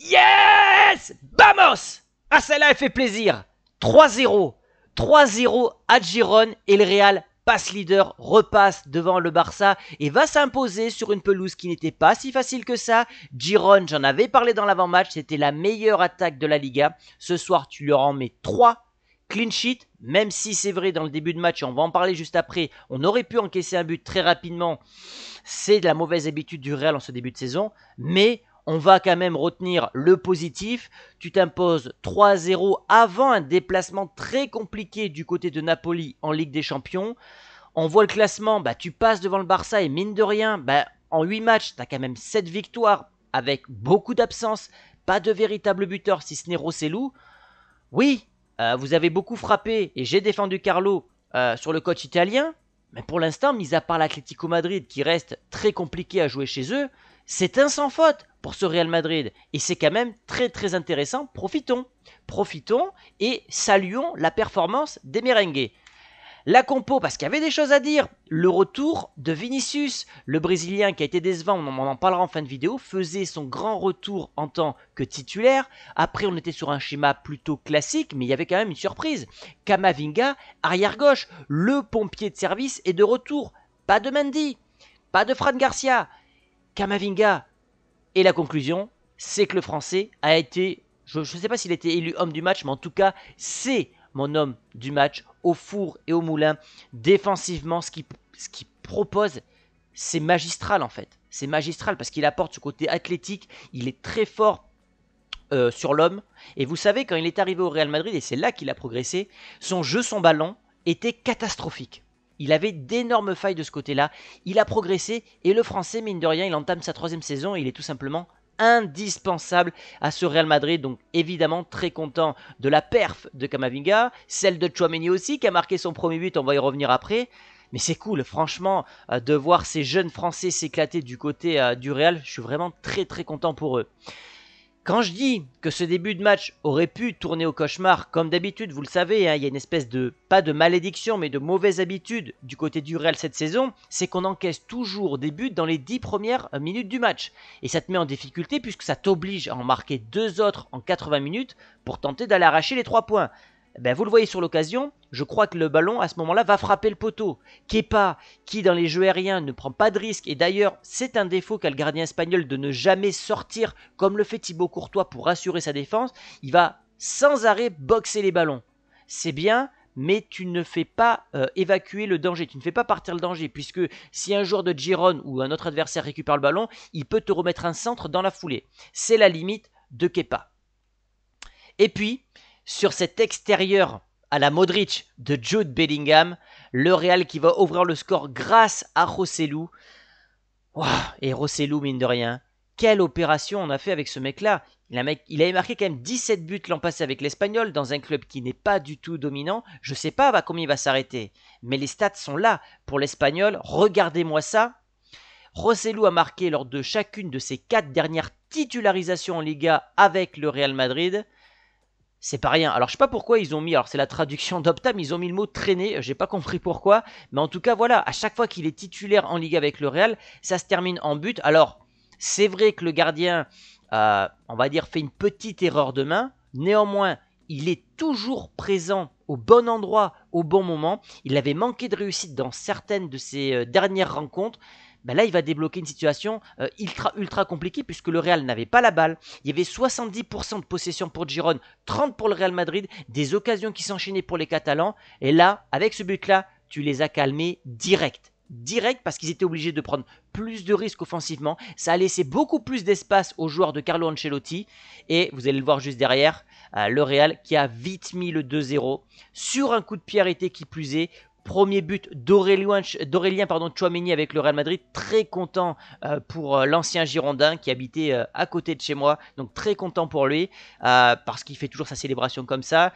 Yes Vamos Ah, celle-là, elle fait plaisir 3-0. 3-0 à Giron et le Real passe leader, repasse devant le Barça et va s'imposer sur une pelouse qui n'était pas si facile que ça. Giron, j'en avais parlé dans l'avant-match, c'était la meilleure attaque de la Liga. Ce soir, tu leur en mets 3 clean sheet, même si c'est vrai dans le début de match, on va en parler juste après, on aurait pu encaisser un but très rapidement. C'est de la mauvaise habitude du Real en ce début de saison, mais on va quand même retenir le positif. Tu t'imposes 3-0 avant un déplacement très compliqué du côté de Napoli en Ligue des Champions. On voit le classement, bah, tu passes devant le Barça et mine de rien, bah, en 8 matchs, tu as quand même 7 victoires avec beaucoup d'absence. pas de véritable buteur si ce n'est Rossellou. Oui, euh, vous avez beaucoup frappé et j'ai défendu Carlo euh, sur le coach italien, mais pour l'instant, mis à part l'Atlético Madrid qui reste très compliqué à jouer chez eux, c'est un sans faute pour ce Real Madrid. Et c'est quand même très très intéressant. Profitons. Profitons et saluons la performance des merengues. La compo, parce qu'il y avait des choses à dire. Le retour de Vinicius, le Brésilien qui a été décevant, on en parlera en fin de vidéo, faisait son grand retour en tant que titulaire. Après, on était sur un schéma plutôt classique, mais il y avait quand même une surprise. Kamavinga, arrière-gauche, le pompier de service est de retour. Pas de Mendy, pas de Fran Garcia, Kamavinga. Et la conclusion, c'est que le Français a été, je ne sais pas s'il a été élu homme du match, mais en tout cas, c'est mon homme du match au four et au moulin. Défensivement, ce qu'il propose, c'est magistral en fait. C'est magistral parce qu'il apporte ce côté athlétique, il est très fort euh, sur l'homme. Et vous savez, quand il est arrivé au Real Madrid, et c'est là qu'il a progressé, son jeu, son ballon était catastrophique. Il avait d'énormes failles de ce côté-là. Il a progressé et le français, mine de rien, il entame sa troisième saison et il est tout simplement indispensable à ce Real Madrid. Donc évidemment très content de la perf de Kamavinga, celle de Chouameni aussi qui a marqué son premier but, on va y revenir après. Mais c'est cool, franchement, euh, de voir ces jeunes Français s'éclater du côté euh, du Real, je suis vraiment très très content pour eux. Quand je dis que ce début de match aurait pu tourner au cauchemar, comme d'habitude, vous le savez, hein, il y a une espèce de, pas de malédiction, mais de mauvaise habitude du côté du Real cette saison, c'est qu'on encaisse toujours des buts dans les 10 premières minutes du match. Et ça te met en difficulté puisque ça t'oblige à en marquer deux autres en 80 minutes pour tenter d'aller arracher les 3 points. Eh ben, vous le voyez sur l'occasion, je crois que le ballon à ce moment-là va frapper le poteau. Kepa, qui dans les jeux aériens ne prend pas de risque, et d'ailleurs c'est un défaut qu'a le gardien espagnol de ne jamais sortir comme le fait Thibaut Courtois pour assurer sa défense, il va sans arrêt boxer les ballons. C'est bien, mais tu ne fais pas euh, évacuer le danger, tu ne fais pas partir le danger, puisque si un joueur de Giron ou un autre adversaire récupère le ballon, il peut te remettre un centre dans la foulée. C'est la limite de Kepa. Et puis, sur cet extérieur à la Modric de Jude Bellingham, le Real qui va ouvrir le score grâce à Rossellou. et Rossellou, mine de rien, quelle opération on a fait avec ce mec-là. Il, avait marqué quand même 17 buts l'an passé avec l'Espagnol dans un club qui n'est pas du tout dominant. Je ne sais pas à combien il va s'arrêter, mais les stats sont là pour l'Espagnol. Regardez-moi ça. Rossellou a marqué lors de chacune de ses quatre dernières titularisations en Liga avec le Real Madrid c'est pas rien. Alors je sais pas pourquoi ils ont mis, alors c'est la traduction d'Optam, ils ont mis le mot traîner, j'ai pas compris pourquoi, mais en tout cas voilà, à chaque fois qu'il est titulaire en Ligue avec le Real, ça se termine en but. Alors c'est vrai que le gardien, euh, on va dire, fait une petite erreur de main, néanmoins il est toujours présent au bon endroit, au bon moment. Il avait manqué de réussite dans certaines de ses euh, dernières rencontres, ben là il va débloquer une situation euh, ultra ultra compliquée puisque le Real n'avait pas la balle. Il y avait 70% de possession pour Giron, 30 pour le Real Madrid, des occasions qui s'enchaînaient pour les Catalans. Et là, avec ce but-là, tu les as calmés direct direct parce qu'ils étaient obligés de prendre plus de risques offensivement. Ça a laissé beaucoup plus d'espace aux joueurs de Carlo Ancelotti. Et vous allez le voir juste derrière, euh, le Real qui a vite mis le 2-0 sur un coup de pied arrêté qui plus est Premier but d'Aurélien pardon, Chouameni avec le Real Madrid. Très content euh, pour euh, l'ancien Girondin qui habitait euh, à côté de chez moi. Donc très content pour lui parce qu'il fait toujours sa célébration comme ça.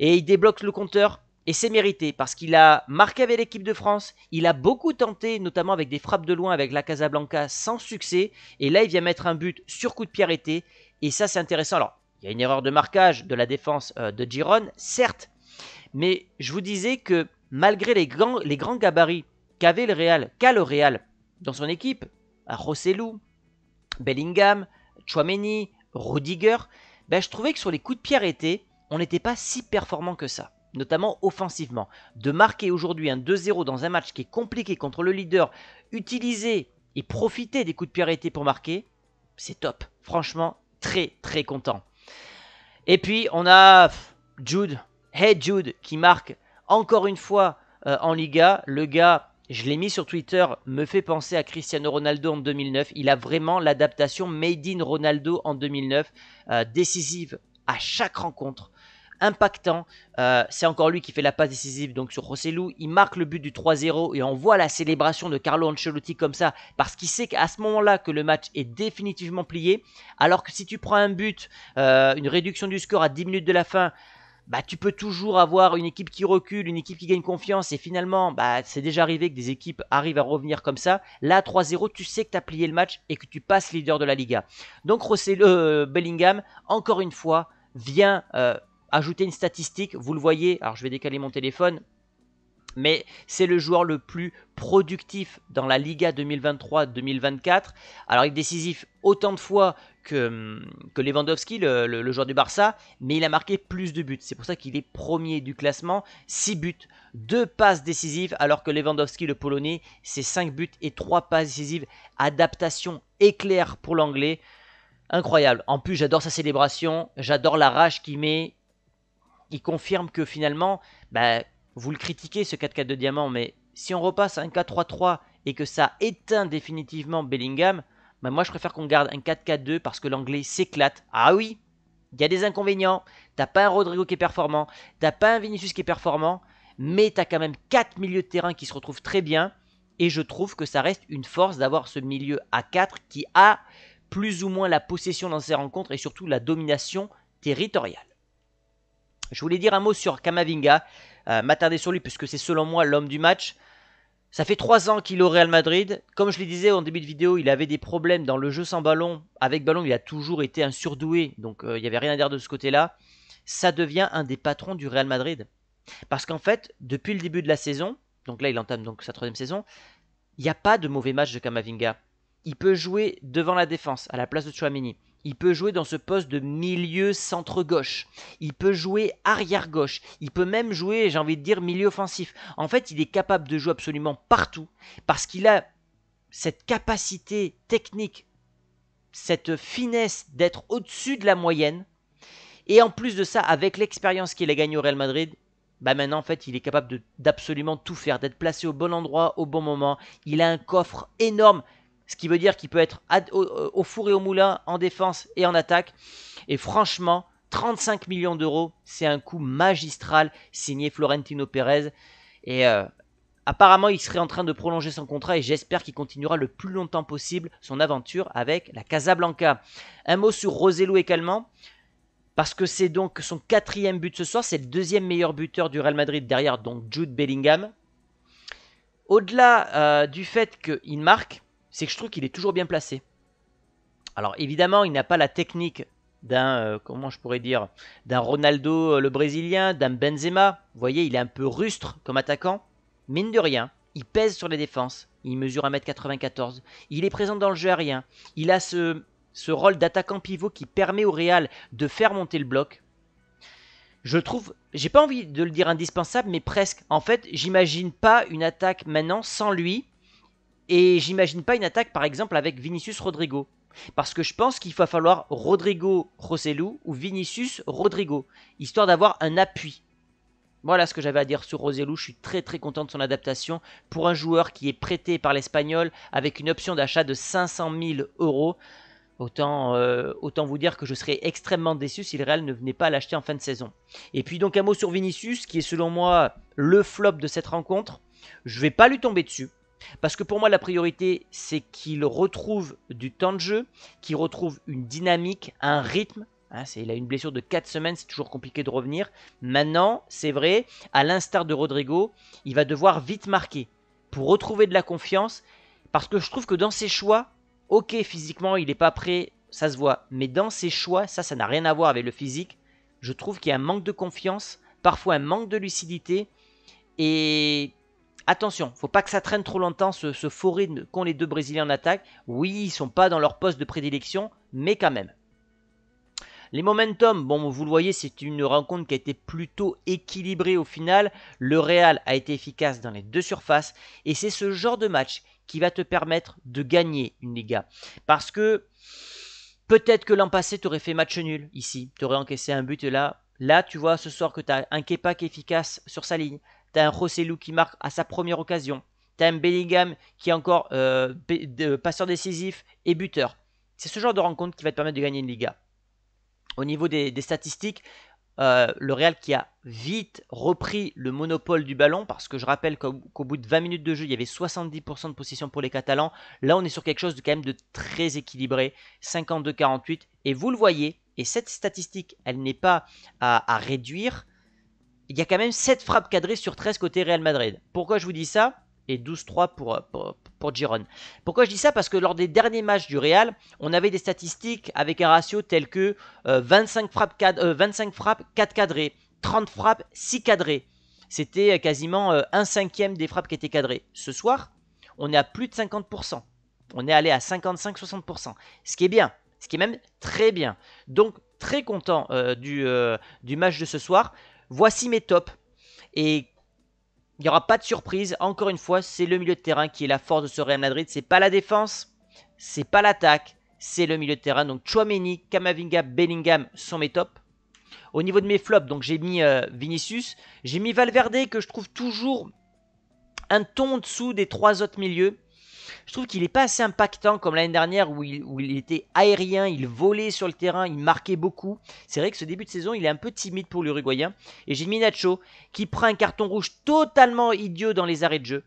Et il débloque le compteur et c'est mérité parce qu'il a marqué avec l'équipe de France, il a beaucoup tenté, notamment avec des frappes de loin avec la Casablanca sans succès, et là il vient mettre un but sur coup de pied arrêté, et ça c'est intéressant. Alors, il y a une erreur de marquage de la défense de Giron, certes, mais je vous disais que malgré les grands, les grands gabarits qu'avait le Real, qu'a le Real dans son équipe, à Rossellou, Bellingham, Chouameni, Rudiger, ben je trouvais que sur les coups de pierre arrêtés, on n'était pas si performant que ça, notamment offensivement. De marquer aujourd'hui un 2-0 dans un match qui est compliqué contre le leader, utiliser et profiter des coups de pierre arrêtés pour marquer, c'est top. Franchement, très très content. Et puis on a Jude, Hey Jude, qui marque encore une fois, euh, en Liga, le gars, je l'ai mis sur Twitter, me fait penser à Cristiano Ronaldo en 2009. Il a vraiment l'adaptation Made in Ronaldo en 2009, euh, décisive à chaque rencontre impactant. Euh, c'est encore lui qui fait la passe décisive donc sur Rossellou. Il marque le but du 3-0 et on voit la célébration de Carlo Ancelotti comme ça parce qu'il sait qu'à ce moment-là que le match est définitivement plié. Alors que si tu prends un but, une réduction du score à 10 minutes de la fin, bah, tu peux toujours avoir une équipe qui recule, une équipe qui gagne confiance et finalement bah c'est déjà arrivé que des équipes arrivent à revenir comme ça. Là 3-0, tu sais que tu as plié le match et que tu passes leader de la Liga. Donc Rossell, le euh, Bellingham encore une fois vient euh, ajouter une statistique, vous le voyez, alors je vais décaler mon téléphone mais c'est le joueur le plus productif dans la Liga 2023-2024. Alors il est décisif autant de fois que, que Lewandowski, le, joueur du Barça, mais il a marqué plus de buts. C'est pour ça qu'il est premier du classement, 6 buts, 2 passes décisives, alors que Lewandowski, le Polonais, c'est 5 buts et 3 passes décisives. Adaptation éclair pour l'Anglais. Incroyable. En plus, j'adore sa célébration, j'adore la rage qu'il met. Il confirme que finalement, bah, vous le critiquez ce 4-4 de diamant, mais si on repasse à un 4-3-3 et que ça éteint définitivement Bellingham, ben moi je préfère qu'on garde un 4-4-2 parce que l'anglais s'éclate. Ah oui, il y a des inconvénients. T'as pas un Rodrigo qui est performant, t'as pas un Vinicius qui est performant, mais t'as quand même 4 milieux de terrain qui se retrouvent très bien. Et je trouve que ça reste une force d'avoir ce milieu à 4 qui a plus ou moins la possession dans ses rencontres et surtout la domination territoriale. Je voulais dire un mot sur Kamavinga, euh, m'attarder sur lui puisque c'est selon moi l'homme du match. Ça fait 3 ans qu'il est au Real Madrid. Comme je le disais en début de vidéo, il avait des problèmes dans le jeu sans ballon. Avec ballon, il a toujours été un surdoué, donc euh, il n'y avait rien à dire de ce côté-là. Ça devient un des patrons du Real Madrid. Parce qu'en fait, depuis le début de la saison, donc là il entame donc sa troisième saison, il n'y a pas de mauvais match de Kamavinga. Il peut jouer devant la défense, à la place de Chouamini. Il peut jouer dans ce poste de milieu centre-gauche. Il peut jouer arrière-gauche. Il peut même jouer, j'ai envie de dire, milieu offensif. En fait, il est capable de jouer absolument partout parce qu'il a cette capacité technique, cette finesse d'être au-dessus de la moyenne. Et en plus de ça, avec l'expérience qu'il a gagnée au Real Madrid, bah maintenant en fait il est capable d'absolument tout faire, d'être placé au bon endroit, au bon moment. Il a un coffre énorme ce qui veut dire qu'il peut être euh, au, four et au moulin en défense et en attaque. Et franchement, 35 millions d'euros, c'est un coup magistral signé Florentino Pérez. Et euh, apparemment, il serait en train de prolonger son contrat et j'espère qu'il continuera le plus longtemps possible son aventure avec la Casablanca. Un mot sur Rosello également. Parce que c'est donc son quatrième but ce soir, c'est le deuxième meilleur buteur du Real Madrid derrière donc Jude Bellingham. Au-delà euh, du fait qu'il marque, c'est que je trouve qu'il est toujours bien placé. Alors évidemment, il n'a pas la technique d'un euh, comment je pourrais dire d'un Ronaldo euh, le brésilien, d'un Benzema. Vous voyez, il est un peu rustre comme attaquant, mine de rien, il pèse sur les défenses. Il mesure 1m94. Il est présent dans le jeu aérien. Il a ce, ce rôle d'attaquant pivot qui permet au Real de faire monter le bloc. Je trouve, j'ai pas envie de le dire indispensable, mais presque. En fait, j'imagine pas une attaque maintenant sans lui et j'imagine pas une attaque par exemple avec Vinicius Rodrigo. Parce que je pense qu'il va falloir Rodrigo Rossellou ou Vinicius Rodrigo, histoire d'avoir un appui. Voilà ce que j'avais à dire sur Roselou. je suis très très content de son adaptation pour un joueur qui est prêté par l'Espagnol avec une option d'achat de 500 000 euros. Autant, euh, autant, vous dire que je serais extrêmement déçu si le Real ne venait pas l'acheter en fin de saison. Et puis donc un mot sur Vinicius, qui est selon moi le flop de cette rencontre. Je vais pas lui tomber dessus. Parce que pour moi, la priorité, c'est qu'il retrouve du temps de jeu, qu'il retrouve une dynamique, un rythme. Hein, il a une blessure de 4 semaines, c'est toujours compliqué de revenir. Maintenant, c'est vrai, à l'instar de Rodrigo, il va devoir vite marquer pour retrouver de la confiance. Parce que je trouve que dans ses choix, ok, physiquement, il n'est pas prêt, ça se voit. Mais dans ses choix, ça, ça n'a rien à voir avec le physique. Je trouve qu'il y a un manque de confiance, parfois un manque de lucidité. Et attention, faut pas que ça traîne trop longtemps ce, ce faux qu'ont les deux Brésiliens en attaque. Oui, ils sont pas dans leur poste de prédilection, mais quand même. Les momentum, bon, vous le voyez, c'est une rencontre qui a été plutôt équilibrée au final. Le Real a été efficace dans les deux surfaces et c'est ce genre de match qui va te permettre de gagner une Liga. Parce que peut-être que l'an passé, tu aurais fait match nul ici, tu aurais encaissé un but là, là, tu vois ce soir que tu as un Kepa efficace sur sa ligne, T'as un Rossellou qui marque à sa première occasion. T'as un Bellingham qui est encore euh, passeur décisif et buteur. C'est ce genre de rencontre qui va te permettre de gagner une Liga. Au niveau des, statistiques, euh, le Real qui a vite repris le monopole du ballon, parce que je rappelle qu'au, bout de 20 minutes de jeu, il y avait 70% de possession pour les Catalans. Là, on est sur quelque chose de quand même de très équilibré, 52-48. Et vous le voyez, et cette statistique, elle n'est pas à réduire, il y a quand même 7 frappes cadrées sur 13 côté Real Madrid. Pourquoi je vous dis ça Et 12-3 euh, pour, pour, Giron. Pourquoi je dis ça Parce que lors des derniers matchs du Real, on avait des statistiques avec un ratio tel que 25, euh, frappes 25 euh, frappes 4 cadrées, 30 frappes 6 cadrées. C'était quasiment 1 un cinquième des frappes qui étaient cadrées. Ce soir, on est à plus de 50%. On est allé à 55-60%. Ce qui est bien. Ce qui est même très bien. Donc très content du, du match de ce soir. Voici mes tops. Et il n'y aura pas de surprise. Encore une fois, c'est le milieu de terrain qui est la force de ce Real Madrid. C'est pas la défense, c'est pas l'attaque, c'est le milieu de terrain. Donc Chouameni, Kamavinga, Bellingham sont mes tops. Au niveau de mes flops, donc j'ai mis euh, Vinicius, j'ai mis Valverde que je trouve toujours un ton en dessous des trois autres milieux. Je trouve qu'il n'est pas assez impactant comme l'année dernière où il, était aérien, il volait sur le terrain, il marquait beaucoup. C'est vrai que ce début de saison, il est un peu timide pour l'Uruguayen. Et j'ai qui prend un carton rouge totalement idiot dans les arrêts de jeu.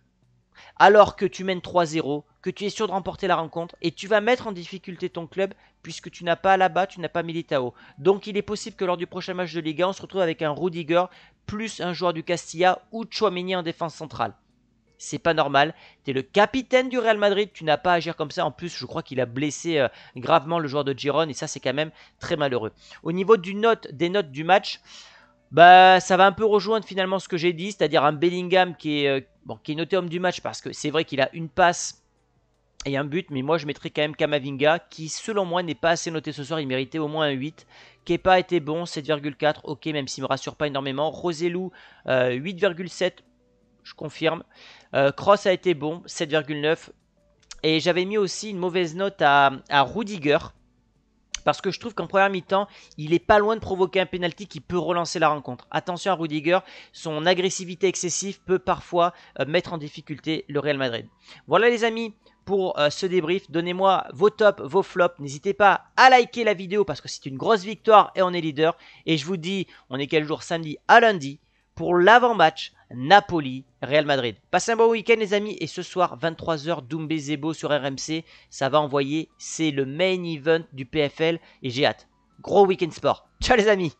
Alors que tu mènes 3-0, que tu es sûr de remporter la rencontre et tu vas mettre en difficulté ton club puisque tu n'as pas là-bas, tu n'as pas Militao. Donc il est possible que lors du prochain match de Liga, on se retrouve avec un Rudiger plus un joueur du Castilla ou Chouameni en défense centrale. C'est pas normal. Tu es le capitaine du Real Madrid, tu n'as pas à agir comme ça. En plus, je crois qu'il a blessé euh, gravement le joueur de Giron et ça, c'est quand même très malheureux. Au niveau du note, des notes du match, bah, ça va un peu rejoindre finalement ce que j'ai dit, c'est-à-dire un Bellingham qui est, euh, bon, qui est noté homme du match parce que c'est vrai qu'il a une passe et un but, mais moi je mettrais quand même Kamavinga qui, selon moi, n'est pas assez noté ce soir. Il méritait au moins un 8. Kepa était bon, 7,4, ok, même s'il ne me rassure pas énormément. Roselou, 8,7 euh, je confirme. Euh, Cross a été bon, 7,9. Et j'avais mis aussi une mauvaise note à, Rudiger. Parce que je trouve qu'en première mi-temps, il est pas loin de provoquer un pénalty qui peut relancer la rencontre. Attention à Rudiger, son agressivité excessive peut parfois euh, mettre en difficulté le Real Madrid. Voilà les amis, pour euh, ce débrief. Donnez-moi vos tops, vos flops. N'hésitez pas à liker la vidéo parce que c'est une grosse victoire et on est leader. Et je vous dis, on est quel jour samedi à lundi pour l'avant-match Napoli, Real Madrid. Passez un bon week-end les amis et ce soir 23h Doumbé Zebo sur RMC, ça va envoyer, c'est le main event du PFL et j'ai hâte. Gros week-end sport. Ciao les amis